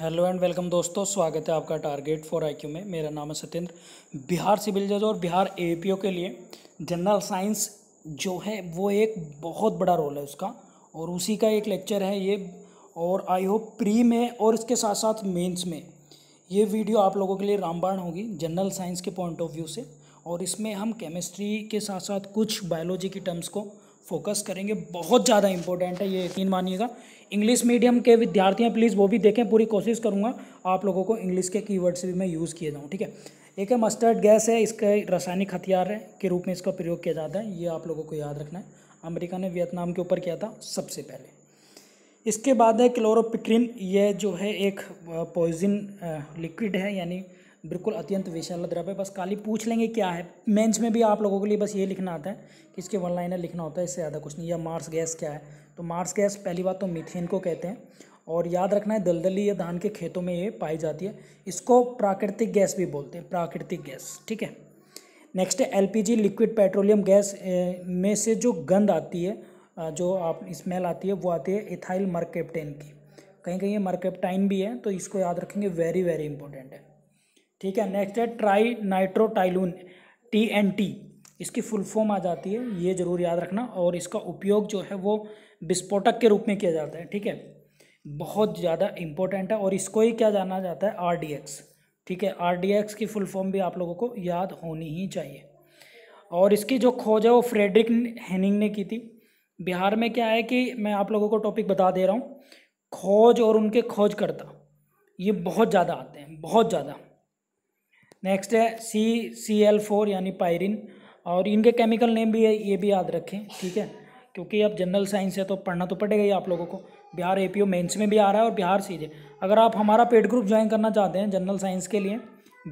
hello and welcome दोस्तों स्वागत है आपका टारगेट फॉर आईक्यू में मेरा नाम है सत्येंद्र बिहार सिविल जज और बिहार एपीओ के लिए जनरल साइंस जो है वो एक बहुत बड़ा रोल है उसका और उसी का एक लेक्चर है ये और आई होप प्री में और इसके साथ साथ मेंस में ये वीडियो आप लोगों के लिए रामबाण होगी जनरल साइंस के पॉइंट ऑफ व्यू से और इसमें हम केमिस्ट्री के साथ साथ कुछ बायोलॉजी की टर्म्स को फोकस करेंगे बहुत ज़्यादा इंपॉर्टेंट है ये यकीन मानिएगा इंग्लिश मीडियम के विद्यार्थी हैं प्लीज़ वो भी देखें पूरी कोशिश करूँगा आप लोगों को इंग्लिश के कीवर्ड्स भी मैं यूज़ किए जाऊँ ठीक है एक है मस्टर्ड गैस है इसका रासायनिक हथियार है के रूप में इसका प्रयोग किया जाता है ये आप लोगों को याद रखना है अमेरिका ने वियतनाम के ऊपर किया था सबसे पहले इसके बाद है क्लोरोपिक्रिन ये जो है एक पॉइजन लिक्विड है यानी बिल्कुल अत्यंत विशाल द्रव्य बस खाली पूछ लेंगे क्या है मेंस में भी आप लोगों के लिए बस ये लिखना आता है कि इसके वन लाइनर लिखना होता है इससे ज़्यादा कुछ नहीं या मार्स गैस क्या है तो मार्स गैस पहली बात तो मिथेन को कहते हैं और याद रखना है दलदली या धान के खेतों में ये पाई जाती है इसको प्राकृतिक गैस भी बोलते हैं प्राकृतिक गैस ठीक है नेक्स्ट है एल लिक्विड पेट्रोलियम गैस में से जो गंध आती है जो आप स्मेल आती है वो आती है इथाइल मर्केप्टेन की कहीं कहीं ये मर्केप्टाइन भी है तो इसको याद रखेंगे वेरी वेरी इंपॉर्टेंट है ठीक है नेक्स्ट है trinitrotoluene T N T इसकी फुल फॉर्म आ जाती है ये जरूर याद रखना और इसका उपयोग जो है वो विस्फोटक के रूप में किया जाता है ठीक है बहुत ज़्यादा इम्पोर्टेंट है और इसको ही क्या जाना जाता है आर डी एक्स ठीक है आर डी एक्स की फुल फॉर्म भी आप लोगों को याद होनी ही चाहिए और इसकी जो खोज है वो फ्रेडरिक हेनिंग ने की थी बिहार में क्या है कि मैं आप लोगों को टॉपिक बता दे रहा हूँ खोज और उनके खोजकर्ता ये बहुत ज़्यादा आते हैं बहुत ज़्यादा नेक्स्ट है सी सी एल फोर यानी पायरिन और इनके केमिकल नेम भी है ये भी याद रखें ठीक है क्योंकि अब जनरल साइंस है तो पढ़ना तो पड़ेगा ही आप लोगों को बिहार ए पी मेन्स में भी आ रहा है और बिहार सीजे अगर आप हमारा पेड ग्रुप ज्वाइन करना चाहते हैं जनरल साइंस के लिए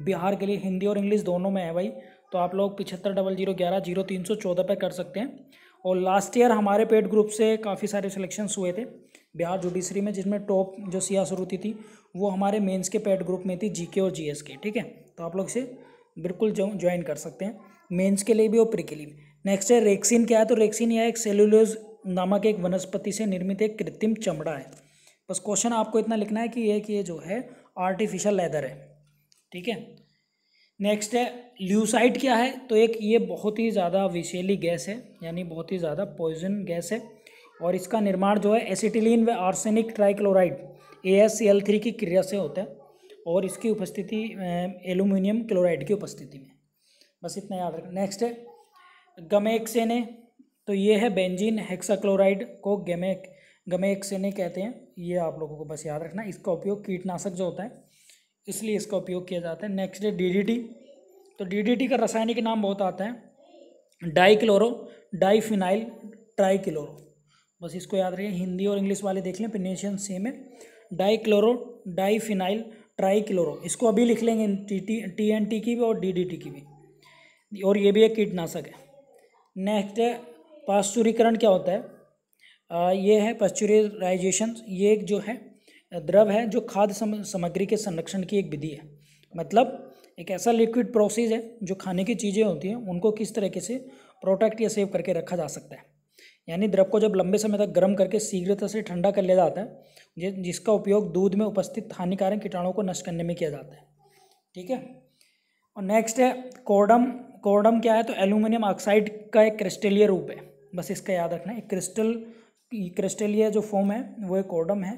बिहार के लिए हिंदी और इंग्लिश दोनों में है भाई तो आप लोग पिछहत्तर डबल जीरो ग्यारह जीरो तीन सौ चौदह पर कर सकते हैं और लास्ट ईयर हमारे पेड ग्रुप से काफ़ी सारे सिलेक्शंस हुए थे बिहार जुडिशरी में जिसमें टॉप जो सियासरूती थी वो हमारे मेंस के पैड ग्रुप में थी जीके और जीएस के ठीक है तो आप लोग इसे बिल्कुल ज्वाइन कर सकते हैं मेंस के लिए भी और प्री के लिए भी नेक्स्ट है रेक्सिन क्या है तो रेक्सिन यह एक सेलुलोज नामक एक वनस्पति से निर्मित एक कृत्रिम चमड़ा है बस क्वेश्चन आपको इतना लिखना है कि यह कि ये जो है आर्टिफिशियल लेदर है ठीक है नेक्स्ट है ल्यूसाइड क्या है तो एक ये बहुत ही ज़्यादा विशेली गैस है यानी बहुत ही ज़्यादा पॉइजन गैस है और इसका निर्माण जो है एसिटिलीन व आर्सेनिक ट्राइक्लोराइड ए की क्रिया से होता है और इसकी उपस्थिति एल्यूमिनियम क्लोराइड की उपस्थिति में बस इतना याद रखना नेक्स्ट है गमेक्सेने तो ये है बेंजीन हेक्साक्लोराइड को गमेक गमेक्सेने कहते हैं ये आप लोगों को बस याद रखना इसका उपयोग कीटनाशक जो होता है इसलिए इसका उपयोग किया जाता है नेक्स्ट है डीडीटी तो डीडीटी का रासायनिक नाम बहुत आता है डाइक्लोरो ट्राई क्लोरो बस इसको याद रखिए हिंदी और इंग्लिश वाले देख लें प्रिनेशन सेम है डाईक्लोरो डाईफिनाइल ट्राईक्लोरो इसको अभी लिख लेंगे टी एन टी की भी और डी डी टी की भी और ये भी एक कीटनाशक है नेक्स्ट है पाश्चुरीकरण क्या होता है आ, ये है पाश्चुराइजेशन ये एक जो है द्रव है जो खाद्य सम, सामग्री के संरक्षण की एक विधि है मतलब एक ऐसा लिक्विड प्रोसेस है जो खाने की चीज़ें होती हैं उनको किस तरीके से प्रोटेक्ट या सेव करके रखा जा सकता है यानी द्रव को जब लंबे समय तक गर्म करके शीघ्रता से ठंडा कर लिया जाता है जिसका उपयोग दूध में उपस्थित हानिकारक कीटाणुओं को नष्ट करने में किया जाता है ठीक है और नेक्स्ट है कोडम कोडम क्या है तो एल्यूमिनियम ऑक्साइड का एक क्रिस्टलीय रूप है बस इसका याद रखना एक क्रिस्टल क्रिस्टलीय जो फॉर्म है वो एक कोडम है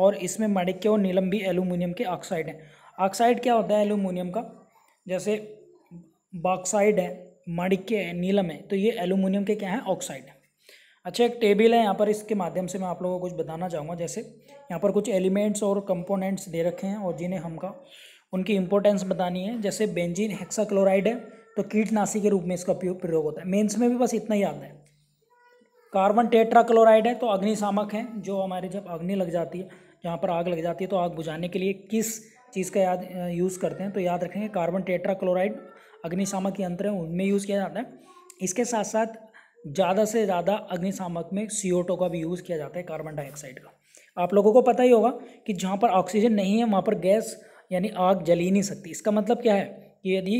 और इसमें मणिक्य और नीलम भी एल्यूमिनियम के ऑक्साइड हैं ऑक्साइड क्या होता है एल्यूमिनियम का जैसे बॉक्साइड है मणिक्य है नीलम है तो ये एल्यूमिनियम के क्या हैं ऑक्साइड है अच्छा एक टेबल है यहाँ पर इसके माध्यम से मैं आप लोगों को कुछ बताना चाहूँगा जैसे यहाँ पर कुछ एलिमेंट्स और कंपोनेंट्स दे रखे हैं और जिन्हें हमका उनकी इंपॉर्टेंस बतानी है जैसे बेंजीन हेक्साक्लोराइड है तो कीटनाशी के रूप में इसका प्रयोग होता है मेन्स में भी बस इतना ही याद है कार्बन टेट्राक्लोराइड है तो अग्निशामक है जो हमारे जब अग्नि लग जाती है जहाँ पर आग लग जाती है तो आग बुझाने के लिए किस चीज़ का याद यूज़ करते हैं तो याद रखेंगे कार्बन टेट्राक्लोराइड अग्निशामक यंत्र है उनमें यूज़ किया जाता है इसके साथ साथ ज़्यादा से ज़्यादा अग्निशामक में सी का भी यूज़ किया जाता है कार्बन डाइऑक्साइड का आप लोगों को पता ही होगा कि जहाँ पर ऑक्सीजन नहीं है वहाँ पर गैस यानी आग जली नहीं सकती इसका मतलब क्या है कि यदि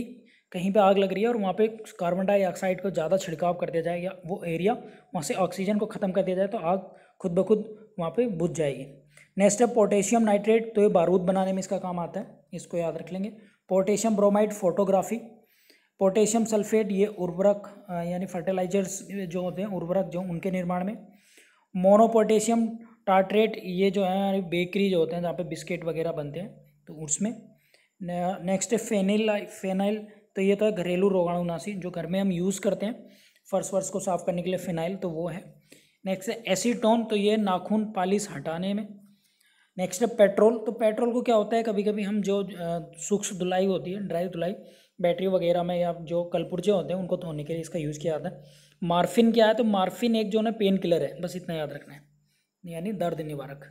कहीं पे आग लग रही है और वहाँ पे कार्बन डाइऑक्साइड को ज़्यादा छिड़काव कर दिया जाए या वो एरिया वहाँ से ऑक्सीजन को ख़त्म कर दिया जाए तो आग खुद ब खुद वहाँ पर बुझ जाएगी नेक्स्ट है पोटेशियम नाइट्रेट तो ये बारूद बनाने में इसका काम आता है इसको याद रख लेंगे potassium bromide photography potassium sulphate ये उर्वरक यानी फर्टिलाइजर्स जो होते हैं उर्वरक जो उनके निर्माण में मोनोपोटेशियम टार्ट्रेट ये जो है बेकरी जो होते हैं जहाँ पे बिस्किट वगैरह बनते हैं तो उसमें नेक्स्ट है फेनिल फेनाइल तो ये तो है घरेलू रोगाणुनाशी जो घर में हम यूज़ करते हैं फर्श फर्श को साफ करने के लिए फ़ेनाइल तो वो है नेक्स्ट है एसीटोन तो ये नाखून पालिस हटाने में नेक्स्ट है पेट्रोल तो पेट्रोल को क्या होता है कभी कभी हम जो सूक्ष्म धुलाई होती है ड्राई धुलाई बैटरी वगैरह में या जो कलपुर्जे होते हैं उनको धोने के लिए इसका यूज़ किया जाता है मार्फिन क्या है तो मार्फिन एक जो है पेन किलर है बस इतना याद रखना है यानी दर्द निवारक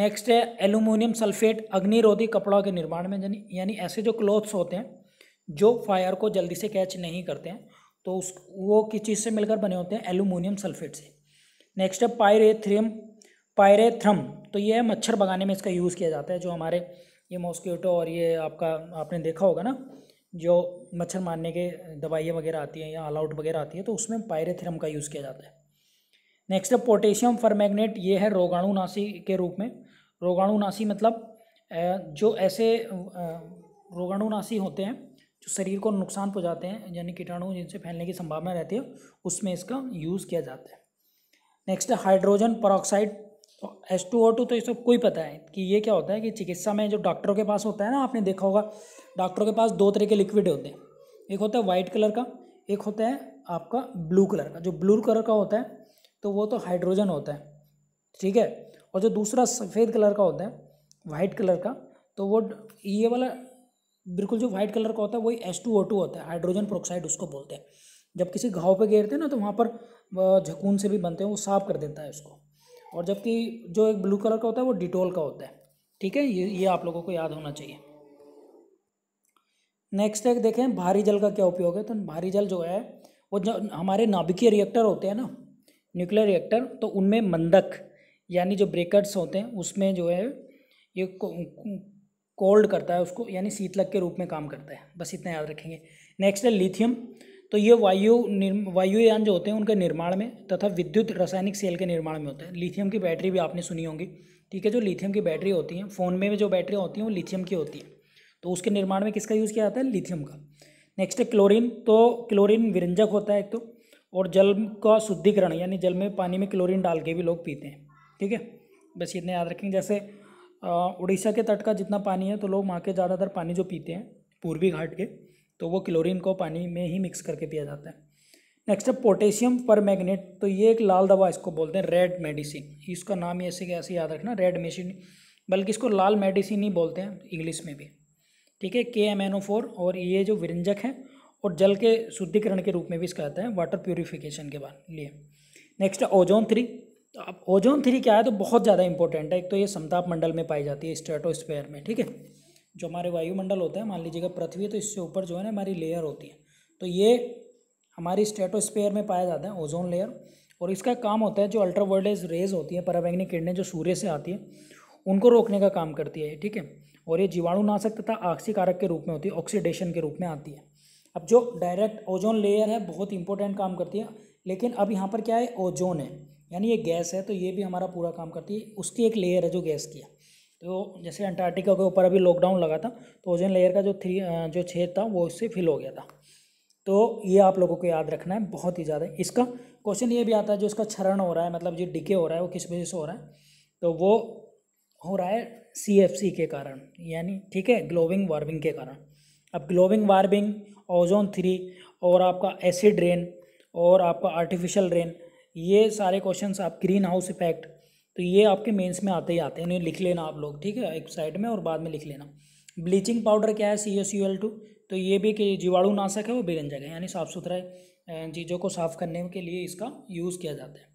नेक्स्ट है एलुमिनियम सल्फेट अग्निरोधी कपड़ों के निर्माण में यानी ऐसे जो क्लोथ्स होते हैं जो फायर को जल्दी से कैच नहीं करते हैं तो उस वो किस चीज़ से मिलकर बने होते हैं एलुमिनियम सल्फेट से नेक्स्ट है पायरेथ्रियम पायरेथ्रम तो ये मच्छर भगाने में इसका यूज़ किया जाता है जो हमारे ये मॉस्क्यूटो और ये आपका आपने देखा होगा ना जो मच्छर मारने के दवाइयाँ वगैरह आती हैं या आउट वगैरह आती है तो उसमें पायरेथिरम का यूज़ किया जाता है नेक्स्ट है पोटेशियम फरमैग्नेट ये है रोगाणुनाशी के रूप में रोगाणुनाशी मतलब जो ऐसे रोगाणुनाशी होते हैं जो शरीर को नुकसान पहुँचाते हैं यानी कीटाणु जिनसे फैलने की संभावना रहती है उसमें इसका यूज़ किया जाता है नेक्स्ट है hydrogen peroxide S two O two तो इसको कोई पता है कि ये क्या होता है कि चिकित्सा में जो डॉक्टरों के पास होता है ना आपने देखा होगा डॉक्टरों के पास दो तरह के लिक्विड होते हैं एक होता है वाइट कलर का एक होता है आपका ब्लू कलर का जो ब्लू कलर का होता है तो वो तो हाइड्रोजन होता है ठीक है और जो दूसरा सफ़ेद कलर का होता है वाइट कलर का तो वो ये वाला बिल्कुल जो वाइट कलर का होता है वही एस टू ओ टू होता है हाइड्रोजन प्रोक्साइड उसको बोलते हैं जब किसी घाव पे गिरते हैं ना तो वहाँ पर झकून से भी बनते हैं वो साफ कर देता है उसको और जबकि जो एक ब्लू कलर का होता है वो डिटोल का होता है ठीक है ये ये आप लोगों को याद होना चाहिए नेक्स्ट है देखें भारी जल का क्या उपयोग है तो भारी जल जो है वो जो हमारे नाभिकीय रिएक्टर होते हैं ना न्यूक्लियर रिएक्टर तो उनमें मंदक यानी जो ब्रेकर्स होते हैं उसमें जो है ये कोल्ड करता है उसको यानी शीतलक के रूप में काम करता है बस इतना याद रखेंगे नेक्स्ट है लिथियम तो ये वायु वायुयान जो होते हैं उनके निर्माण में तथा विद्युत रासायनिक सेल के निर्माण में होता है लिथियम की बैटरी भी आपने सुनी होगी ठीक है जो लिथियम की बैटरी होती हैं फ़ोन में जो बैटरी होती हैं वो लिथियम की होती हैं तो उसके निर्माण में किसका यूज़ किया जाता है लिथियम का नेक्स्ट है क्लोरीन तो क्लोरीन विरंजक होता है एक तो और जल का शुद्धिकरण यानी जल में पानी में क्लोरीन डाल के भी लोग पीते हैं ठीक है बस इतने याद रखेंगे जैसे उड़ीसा के तट का जितना पानी है तो लोग वहाँ के ज़्यादातर पानी जो पीते हैं पूर्वी घाट के तो वो क्लोरीन को पानी में ही मिक्स करके पिया जाता है नेक्स्ट है पोटेशियम पर मैगनेट तो ये एक लाल दवा इसको बोलते हैं रेड मेडिसिन इसका नाम ये ऐसे कैसे याद रखना रेड मेडिसिन बल्कि इसको लाल मेडिसिन ही बोलते हैं इंग्लिश में भी ठीक है के एम एन ओ फोर और ये जो विरंजक है और जल के शुद्धिकरण के रूप में भी इसका आता है वाटर प्योरीफिकेशन के बाद लिए नेक्स्ट है ओजोन थ्री तो अब ओजोन थ्री क्या है तो बहुत ज़्यादा इंपॉर्टेंट है एक तो ये समताप मंडल में पाई जाती है स्ट्रेटोस्फेयर में ठीक है जो हमारे वायुमंडल होता है मान लीजिएगा पृथ्वी तो इससे ऊपर जो है ना हमारी लेयर होती है तो ये हमारी स्टेटोस्पेयर में पाया जाता है ओजोन लेयर और इसका काम होता है जो अल्ट्रावर्डेज रेज होती है पराबैंगनी किरणें जो सूर्य से आती है उनको रोकने का काम करती है ठीक है और ये जीवाणुनाशक तथा आक्सीकारक के रूप में होती है ऑक्सीडेशन के रूप में आती है अब जो डायरेक्ट ओजोन लेयर है बहुत इंपॉर्टेंट काम करती है लेकिन अब यहाँ पर क्या है ओजोन है यानी ये गैस है तो ये भी हमारा पूरा काम करती है उसकी एक लेयर है जो गैस की है तो जैसे अंटार्कटिका के ऊपर अभी लॉकडाउन लगा था तो ओजोन लेयर का जो थ्री जो छेद था वो उससे फिल हो गया था तो ये आप लोगों को याद रखना है बहुत ही ज़्यादा इसका क्वेश्चन ये भी आता है जो इसका क्षरण हो रहा है मतलब जो डिके हो रहा है वो किस वजह से हो रहा है तो वो हो रहा है सी के कारण यानी ठीक है ग्लोविंग वार्मिंग के कारण अब ग्लोविंग वार्मिंग ओजोन थ्री और आपका एसिड रेन और आपका आर्टिफिशियल रेन ये सारे क्वेश्चंस आप ग्रीन हाउस इफेक्ट तो ये आपके मेंस में आते ही आते हैं इन्हें लिख लेना आप लोग ठीक है एक साइड में और बाद में लिख लेना ब्लीचिंग पाउडर क्या है C S U L two तो ये भी कि जीवाणु नाशक है वो बेरंजक है यानी साफ़ सुथरा चीज़ों को साफ़ करने के लिए इसका यूज़ किया जाता है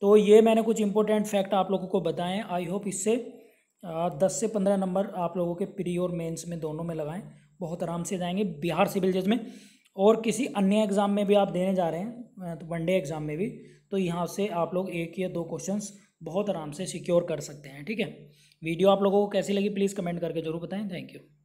तो ये मैंने कुछ इंपॉर्टेंट फैक्ट आप लोगों को बताएं आई होप इससे दस से पंद्रह नंबर आप लोगों के प्री और मेंस में दोनों में लगाएं बहुत आराम से जाएंगे बिहार सिविल जज में और किसी अन्य एग्ज़ाम में भी आप देने जा रहे हैं तो वनडे एग्ज़ाम में भी तो यहाँ से आप लोग एक या दो क्वेश्चंस बहुत आराम से सिक्योर कर सकते हैं ठीक है वीडियो आप लोगों को कैसी लगी प्लीज़ कमेंट करके जरूर बताएं थैंक यू